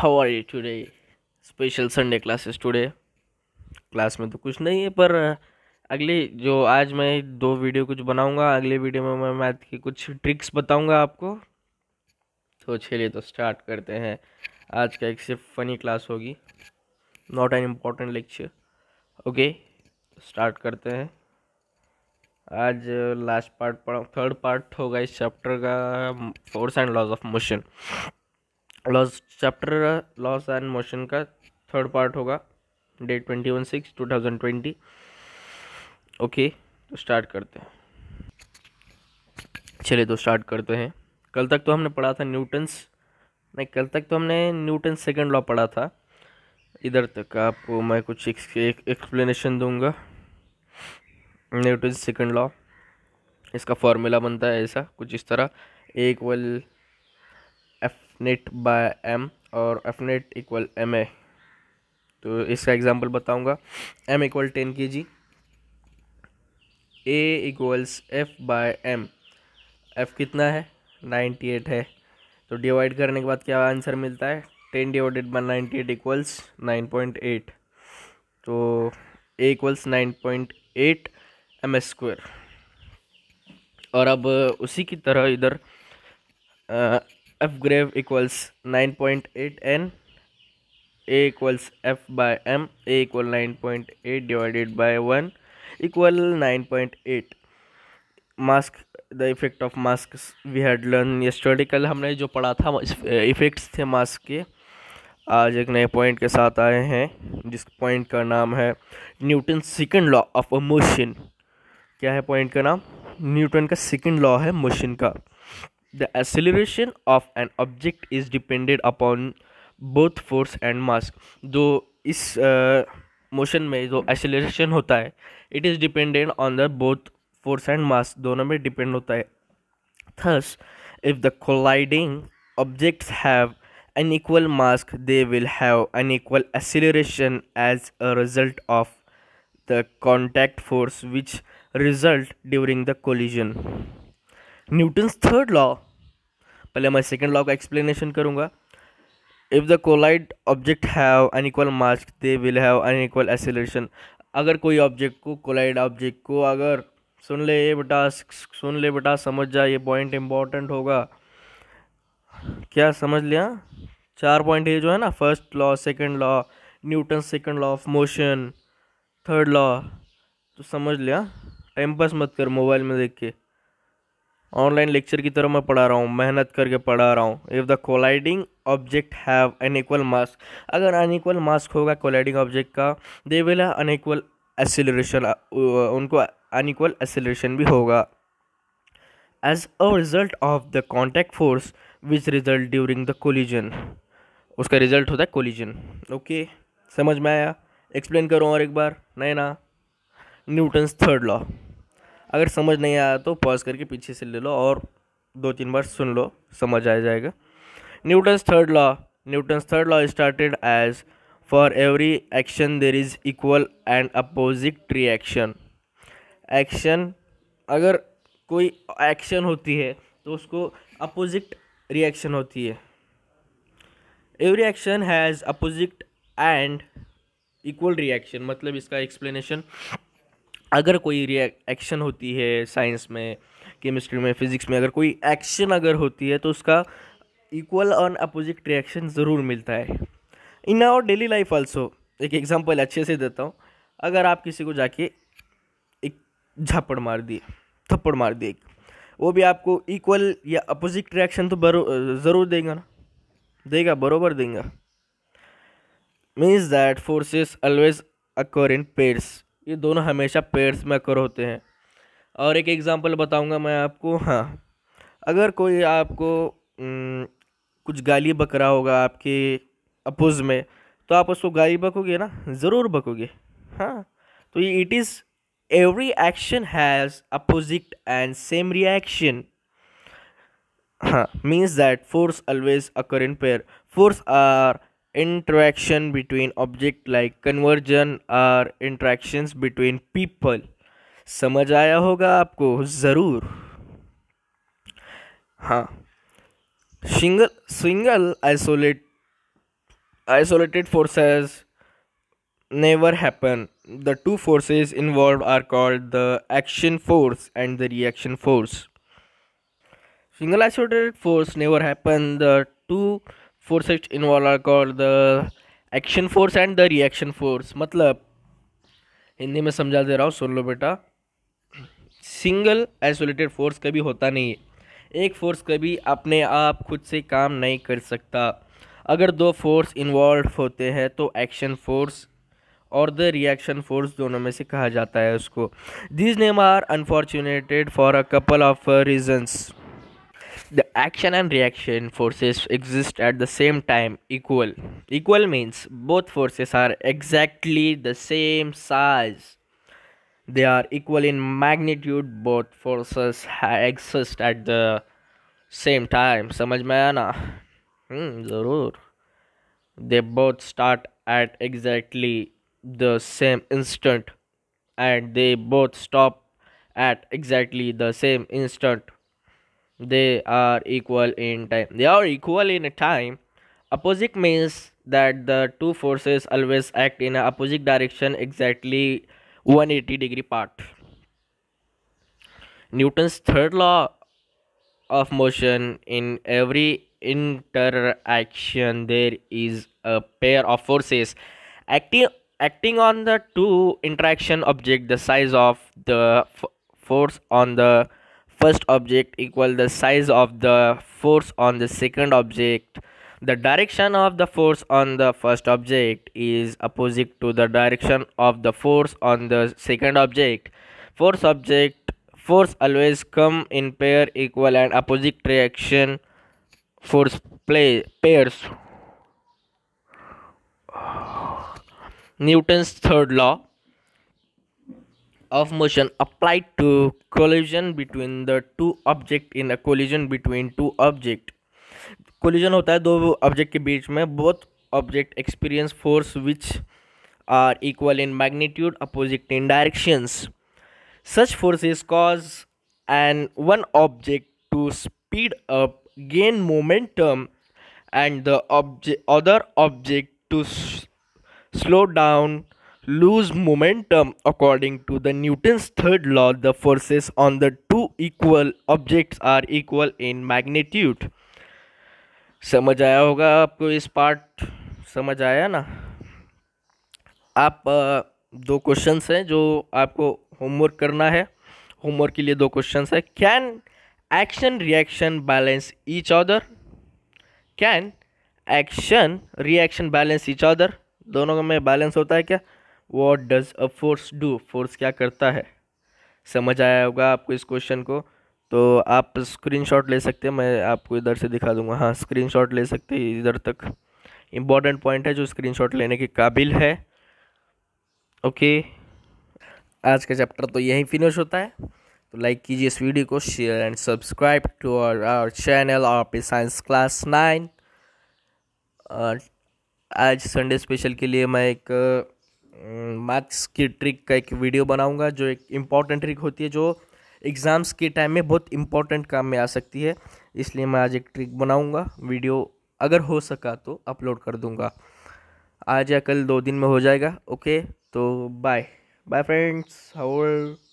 how are you today special Sunday classes today class में तो कुछ नहीं है पर अगले जो आज मैं दो वीडियो कुछ बनाऊंगा अगले वीडियो में मैं मैथ की कुछ ट्रिक्स बताऊंगा आपको तो चलिए तो स्टार्ट करते हैं आज का एक सिर्फ फनी क्लास होगी not an important lecture okay start करते हैं आज लास्ट पार्ट पढ़ा थर्ड पार्ट होगा इस चैप्टर का force and laws of motion laws chapter laws and motion का थर्ड पार्ट होगा date twenty one six two thousand twenty okay तो स्टार्ट करते हैं चलिए तो स्टार्ट करते हैं कल तक तो हमने पढ़ा था न्यूटन्स नहीं कल तक तो हमने न्यूटन सेकेंड लॉ पढ़ा था इधर तक आपको मैं कुछ एक्सप्लेनेशन दूंगा न्यूटन सेकेंड लॉ इसका फॉर्मूला बनता है ऐसा कुछ इस तरह एक वल नेट बाय एम और F net equal M A तो इसका एग्जाम्पल बताऊँगा M equal ten K G equals F by M F कितना है नाइन्टी एट है तो डिवाइड करने के बाद क्या आंसर मिलता है ten divided by ninety eight equals nine point eight तो A equals nine point eight M S square और अब उसी की तरह इधर F grav equals nine N A equals F by M A equal nine point eight divided by one equal nine point eight mask the effect of mask we had learn yesterday कल हमने जो पढ़ा था effects uh, थे mask के आज एक नए पॉइंट के साथ आए हैं जिस पॉइंट का नाम है Newton second law of a motion क्या है पॉइंट का नाम न्यूटन का सेकंड लॉ है मोशन का The acceleration of an object is dependent upon both force and mass. जो इस मोशन uh, में जो एक्सेलरेशन होता है it is dependent on the both force and mass दोनों में डिपेंड होता है thus if the colliding objects have an equal mass they will have an equal acceleration as a result of the contact force which result during the collision Newton's third law पहले मैं second law का explanation करूँगा if the collide object have unequal mask they will have unequal acceleration अगर कोई object को collide object को अगर सुन ले बेटा सुन ले बेटा समझ जा ये पॉइंट इम्पॉर्टेंट होगा क्या समझ लिया चार पॉइंट ये जो है ना first law second law Newton second law of motion third law तो समझ लिया टाइम पास मत कर मोबाइल में देख के ऑनलाइन लेक्चर की तरह मैं पढ़ा रहा हूँ मेहनत करके पढ़ा रहा हूँ if the colliding object have an equal mass अगर अनइक्वल मास्क होगा कोलाइडिंग ऑब्जेक्ट का they will an unequal acceleration उनको अनइक्वल एसिलेशन भी होगा as a result of the contact force which result during the collision उसका result होता है collision okay okay, समझ में आया एक्सप्लेन करूँ और एक बार नहीं ना न्यूटन्स थर्ड लॉ अगर समझ नहीं आया तो पॉज करके पीछे से ले लो और दो तीन बार सुन लो समझ आ जाएगा Newton's third law Newton's third law started as for every action there is equal and opposite reaction action अगर कोई एक्शन होती है तो उसको अपोजिट रिएक्शन होती है every action has opposite and equal reaction मतलब इसका एक्सप्लेनेशन अगर कोई रिएक्शन होती है साइंस में केमिस्ट्री में फिज़िक्स में अगर कोई एक्शन अगर होती है तो उसका इक्वल और अपोजिट रिएक्शन ज़रूर मिलता है in our daily life also एक एग्जांपल अच्छे से देता हूँ अगर आप किसी को जाके एक झापड़ मार दिए थप्पड़ मार दिए वो भी आपको इक्वल या अपोजिट रिएक्शन तो ज़रूर देगा ना देगा बरोबर देगा means that forces always occur in pairs ये दोनों हमेशा पेयर्स में अकर होते हैं और एक एग्ज़ाम्पल बताऊंगा मैं आपको हाँ अगर कोई आपको कुछ गाली बकरा होगा आपके अपोज में तो आप उसको गाली बकोगे ना ज़रूर बकोगे हाँ तो ये it is every action has opposite and same reaction हाँ means that force always occur in pair force are interaction between object like conversion or interaction between people समझ आया होगा आपको ज़रूर हाँ single single isolate isolated forces never happen the two forces involve are called the action force and the reaction force single isolated force never happen the two forces involve are call the action force and the reaction force मतलब हिंदी में समझा दे रहा हूँ सुन लो बेटा single isolated force कभी होता नहीं है एक फोर्स कभी अपने आप खुद से काम नहीं कर सकता अगर दो फोर्स इन्वॉल्व होते हैं तो एक्शन फोर्स और द रिएक्शन फोर्स दोनों में से कहा जाता है उसको these name are unfortunated for a couple of reasons the action and reaction forces exist at the same time equal equal means both forces are exactly the same size they are equal in magnitude both forces exist at the same time समझ में आया ना हम्म ज़रूर they both start at exactly the same instant and they both stop at exactly the same instant they are equal in time they are equal in time opposite means that the two forces always act in opposite direction exactly 180 degree part newton's third law of motion in every interaction there is a pair of forces acting acting on the two interaction object the size of the force on the first object equal the size of the force on the second object the direction of the force on the first object is opposite to the direction of the force on the second object force object force always come in pair equal and opposite reaction force play pairs newton's third law of motion applied to collision between the two object in a collision between two object collision होता है दो object के बीच में both object experience force which are equal in magnitude opposite in directions such forces cause an one object to speed up gain momentum and the object other object to slow down lose momentum. According to the Newton's third law, the forces on the two equal objects are equal in magnitude. समझ आया होगा आपको इस part समझ आया ना आप दो क्वेश्चंस हैं जो आपको होमवर्क करना है होमवर्क के लिए दो क्वेश्चंस है can action reaction balance each other can action reaction balance each other दोनों में बैलेंस होता है क्या what does a force do force क्या करता है समझ आया होगा आपको इस क्वेश्चन को तो आप स्क्रीनशॉट ले सकते हैं मैं आपको इधर से दिखा दूंगा हाँ स्क्रीनशॉट ले सकते हैं इधर तक इम्पॉर्टेंट पॉइंट है जो स्क्रीनशॉट लेने के काबिल है ओके आज का चैप्टर तो यहीं फिनिश होता है तो लाइक कीजिए इस वीडियो को share and subscribe to our our channel और साइंस क्लास नाइन आज संडे स्पेशल के लिए मैं एक मैथ्स की ट्रिक का एक वीडियो बनाऊंगा जो एक इम्पॉर्टेंट ट्रिक होती है जो एग्ज़ाम्स के टाइम में बहुत इम्पॉर्टेंट काम में आ सकती है इसलिए मैं आज एक ट्रिक बनाऊंगा वीडियो अगर हो सका तो अपलोड कर दूंगा आज या कल दो दिन में हो जाएगा ओके तो बाय बाय फ्रेंड्स हाउ